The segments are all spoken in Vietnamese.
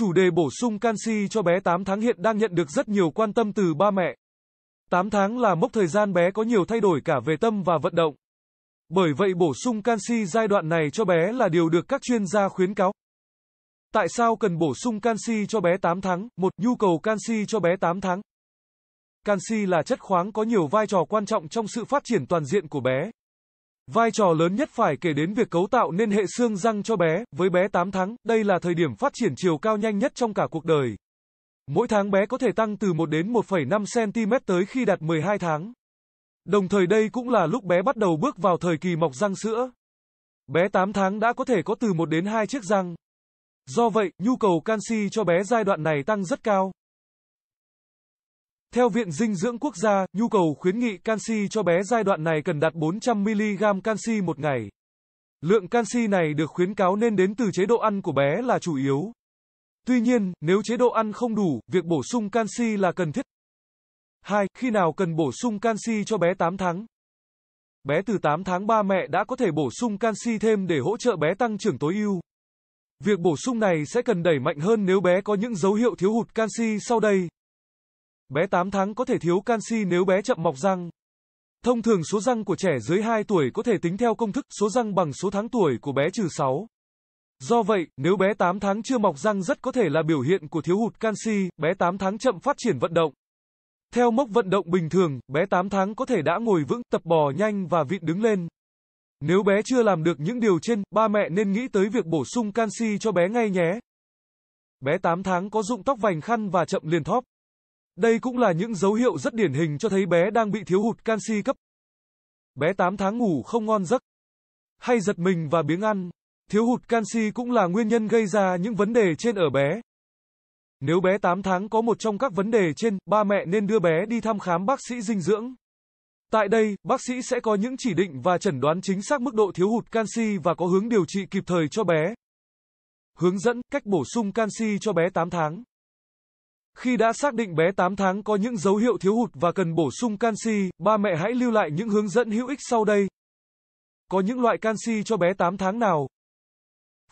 Chủ đề bổ sung canxi cho bé 8 tháng hiện đang nhận được rất nhiều quan tâm từ ba mẹ. 8 tháng là mốc thời gian bé có nhiều thay đổi cả về tâm và vận động. Bởi vậy bổ sung canxi giai đoạn này cho bé là điều được các chuyên gia khuyến cáo. Tại sao cần bổ sung canxi cho bé 8 tháng? Một Nhu cầu canxi cho bé 8 tháng. Canxi là chất khoáng có nhiều vai trò quan trọng trong sự phát triển toàn diện của bé, Vai trò lớn nhất phải kể đến việc cấu tạo nên hệ xương răng cho bé, với bé 8 tháng, đây là thời điểm phát triển chiều cao nhanh nhất trong cả cuộc đời. Mỗi tháng bé có thể tăng từ 1 đến 1,5 cm tới khi đạt 12 tháng. Đồng thời đây cũng là lúc bé bắt đầu bước vào thời kỳ mọc răng sữa. Bé 8 tháng đã có thể có từ 1 đến 2 chiếc răng. Do vậy, nhu cầu canxi cho bé giai đoạn này tăng rất cao. Theo Viện Dinh dưỡng Quốc gia, nhu cầu khuyến nghị canxi cho bé giai đoạn này cần đạt 400mg canxi một ngày. Lượng canxi này được khuyến cáo nên đến từ chế độ ăn của bé là chủ yếu. Tuy nhiên, nếu chế độ ăn không đủ, việc bổ sung canxi là cần thiết. 2. Khi nào cần bổ sung canxi cho bé 8 tháng? Bé từ 8 tháng ba mẹ đã có thể bổ sung canxi thêm để hỗ trợ bé tăng trưởng tối ưu. Việc bổ sung này sẽ cần đẩy mạnh hơn nếu bé có những dấu hiệu thiếu hụt canxi sau đây. Bé 8 tháng có thể thiếu canxi nếu bé chậm mọc răng. Thông thường số răng của trẻ dưới 2 tuổi có thể tính theo công thức số răng bằng số tháng tuổi của bé trừ 6. Do vậy, nếu bé 8 tháng chưa mọc răng rất có thể là biểu hiện của thiếu hụt canxi, bé 8 tháng chậm phát triển vận động. Theo mốc vận động bình thường, bé 8 tháng có thể đã ngồi vững, tập bò nhanh và vịn đứng lên. Nếu bé chưa làm được những điều trên, ba mẹ nên nghĩ tới việc bổ sung canxi cho bé ngay nhé. Bé 8 tháng có dụng tóc vành khăn và chậm liền thóp. Đây cũng là những dấu hiệu rất điển hình cho thấy bé đang bị thiếu hụt canxi cấp. Bé 8 tháng ngủ không ngon giấc, hay giật mình và biếng ăn. Thiếu hụt canxi cũng là nguyên nhân gây ra những vấn đề trên ở bé. Nếu bé 8 tháng có một trong các vấn đề trên, ba mẹ nên đưa bé đi thăm khám bác sĩ dinh dưỡng. Tại đây, bác sĩ sẽ có những chỉ định và chẩn đoán chính xác mức độ thiếu hụt canxi và có hướng điều trị kịp thời cho bé. Hướng dẫn cách bổ sung canxi cho bé 8 tháng. Khi đã xác định bé 8 tháng có những dấu hiệu thiếu hụt và cần bổ sung canxi, ba mẹ hãy lưu lại những hướng dẫn hữu ích sau đây. Có những loại canxi cho bé 8 tháng nào?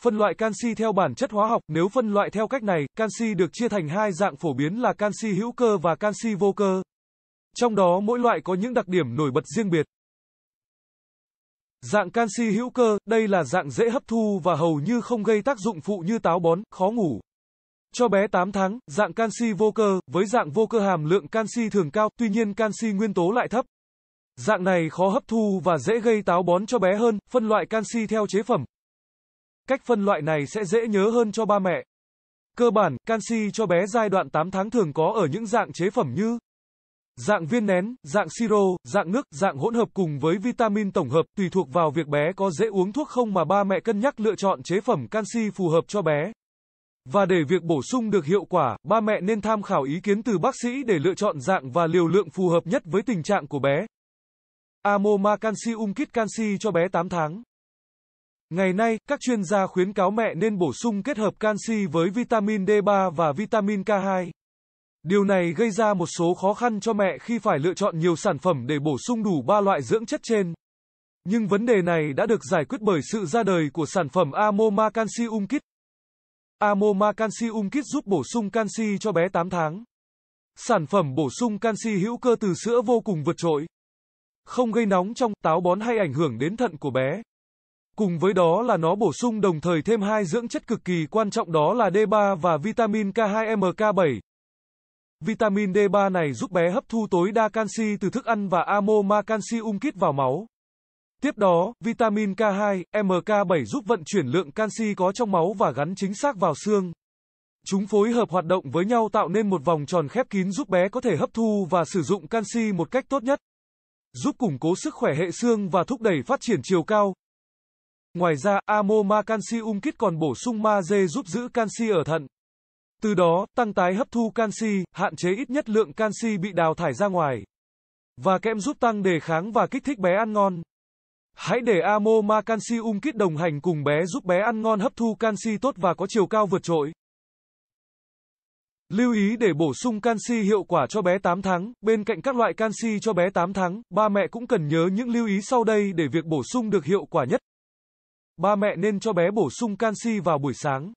Phân loại canxi theo bản chất hóa học, nếu phân loại theo cách này, canxi được chia thành hai dạng phổ biến là canxi hữu cơ và canxi vô cơ. Trong đó mỗi loại có những đặc điểm nổi bật riêng biệt. Dạng canxi hữu cơ, đây là dạng dễ hấp thu và hầu như không gây tác dụng phụ như táo bón, khó ngủ, cho bé 8 tháng, dạng canxi vô cơ, với dạng vô cơ hàm lượng canxi thường cao, tuy nhiên canxi nguyên tố lại thấp. Dạng này khó hấp thu và dễ gây táo bón cho bé hơn, phân loại canxi theo chế phẩm. Cách phân loại này sẽ dễ nhớ hơn cho ba mẹ. Cơ bản, canxi cho bé giai đoạn 8 tháng thường có ở những dạng chế phẩm như dạng viên nén, dạng siro, dạng nước, dạng hỗn hợp cùng với vitamin tổng hợp tùy thuộc vào việc bé có dễ uống thuốc không mà ba mẹ cân nhắc lựa chọn chế phẩm canxi phù hợp cho bé. Và để việc bổ sung được hiệu quả, ba mẹ nên tham khảo ý kiến từ bác sĩ để lựa chọn dạng và liều lượng phù hợp nhất với tình trạng của bé. Amoma canxi um kit canxi cho bé 8 tháng. Ngày nay, các chuyên gia khuyến cáo mẹ nên bổ sung kết hợp canxi với vitamin D3 và vitamin K2. Điều này gây ra một số khó khăn cho mẹ khi phải lựa chọn nhiều sản phẩm để bổ sung đủ 3 loại dưỡng chất trên. Nhưng vấn đề này đã được giải quyết bởi sự ra đời của sản phẩm Amoma Calcium Kit. Amoma Canxi um Kit giúp bổ sung canxi cho bé 8 tháng. Sản phẩm bổ sung canxi hữu cơ từ sữa vô cùng vượt trội. Không gây nóng trong táo bón hay ảnh hưởng đến thận của bé. Cùng với đó là nó bổ sung đồng thời thêm hai dưỡng chất cực kỳ quan trọng đó là D3 và vitamin K2MK7. Vitamin D3 này giúp bé hấp thu tối đa canxi từ thức ăn và amoma canxi um Kit vào máu. Tiếp đó, vitamin K2, MK7 giúp vận chuyển lượng canxi có trong máu và gắn chính xác vào xương. Chúng phối hợp hoạt động với nhau tạo nên một vòng tròn khép kín giúp bé có thể hấp thu và sử dụng canxi một cách tốt nhất, giúp củng cố sức khỏe hệ xương và thúc đẩy phát triển chiều cao. Ngoài ra, Amoma Calcium Kit còn bổ sung magie giúp giữ canxi ở thận. Từ đó, tăng tái hấp thu canxi, hạn chế ít nhất lượng canxi bị đào thải ra ngoài. Và kẽm giúp tăng đề kháng và kích thích bé ăn ngon. Hãy để Amo Ma Canxi Um Kit đồng hành cùng bé giúp bé ăn ngon hấp thu canxi tốt và có chiều cao vượt trội. Lưu ý để bổ sung canxi hiệu quả cho bé 8 tháng, bên cạnh các loại canxi cho bé 8 tháng, ba mẹ cũng cần nhớ những lưu ý sau đây để việc bổ sung được hiệu quả nhất. Ba mẹ nên cho bé bổ sung canxi vào buổi sáng.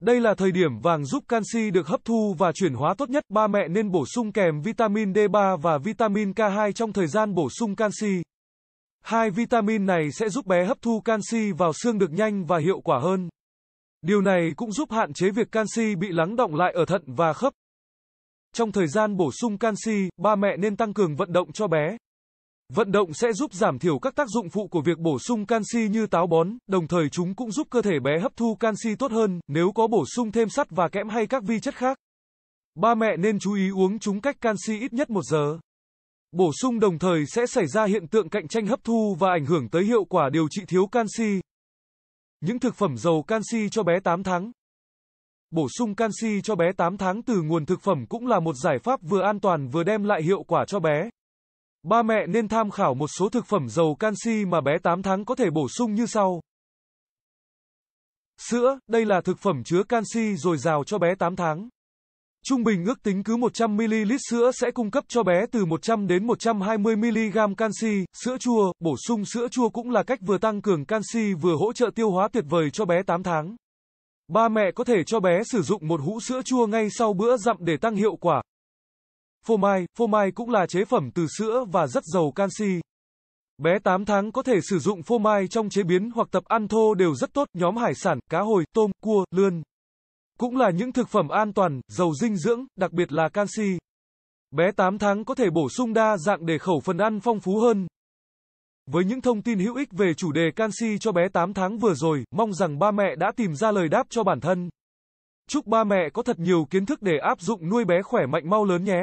Đây là thời điểm vàng giúp canxi được hấp thu và chuyển hóa tốt nhất. Ba mẹ nên bổ sung kèm vitamin D3 và vitamin K2 trong thời gian bổ sung canxi. Hai vitamin này sẽ giúp bé hấp thu canxi vào xương được nhanh và hiệu quả hơn. Điều này cũng giúp hạn chế việc canxi bị lắng động lại ở thận và khớp. Trong thời gian bổ sung canxi, ba mẹ nên tăng cường vận động cho bé. Vận động sẽ giúp giảm thiểu các tác dụng phụ của việc bổ sung canxi như táo bón, đồng thời chúng cũng giúp cơ thể bé hấp thu canxi tốt hơn nếu có bổ sung thêm sắt và kẽm hay các vi chất khác. Ba mẹ nên chú ý uống chúng cách canxi ít nhất 1 giờ. Bổ sung đồng thời sẽ xảy ra hiện tượng cạnh tranh hấp thu và ảnh hưởng tới hiệu quả điều trị thiếu canxi. Những thực phẩm giàu canxi cho bé 8 tháng. Bổ sung canxi cho bé 8 tháng từ nguồn thực phẩm cũng là một giải pháp vừa an toàn vừa đem lại hiệu quả cho bé. Ba mẹ nên tham khảo một số thực phẩm giàu canxi mà bé 8 tháng có thể bổ sung như sau. Sữa, đây là thực phẩm chứa canxi dồi dào cho bé 8 tháng. Trung bình ước tính cứ 100ml sữa sẽ cung cấp cho bé từ 100 đến 120mg canxi, sữa chua, bổ sung sữa chua cũng là cách vừa tăng cường canxi vừa hỗ trợ tiêu hóa tuyệt vời cho bé 8 tháng. Ba mẹ có thể cho bé sử dụng một hũ sữa chua ngay sau bữa dặm để tăng hiệu quả. Phô mai, phô mai cũng là chế phẩm từ sữa và rất giàu canxi. Bé 8 tháng có thể sử dụng phô mai trong chế biến hoặc tập ăn thô đều rất tốt, nhóm hải sản, cá hồi, tôm, cua, lươn. Cũng là những thực phẩm an toàn, giàu dinh dưỡng, đặc biệt là canxi. Bé 8 tháng có thể bổ sung đa dạng để khẩu phần ăn phong phú hơn. Với những thông tin hữu ích về chủ đề canxi cho bé 8 tháng vừa rồi, mong rằng ba mẹ đã tìm ra lời đáp cho bản thân. Chúc ba mẹ có thật nhiều kiến thức để áp dụng nuôi bé khỏe mạnh mau lớn nhé.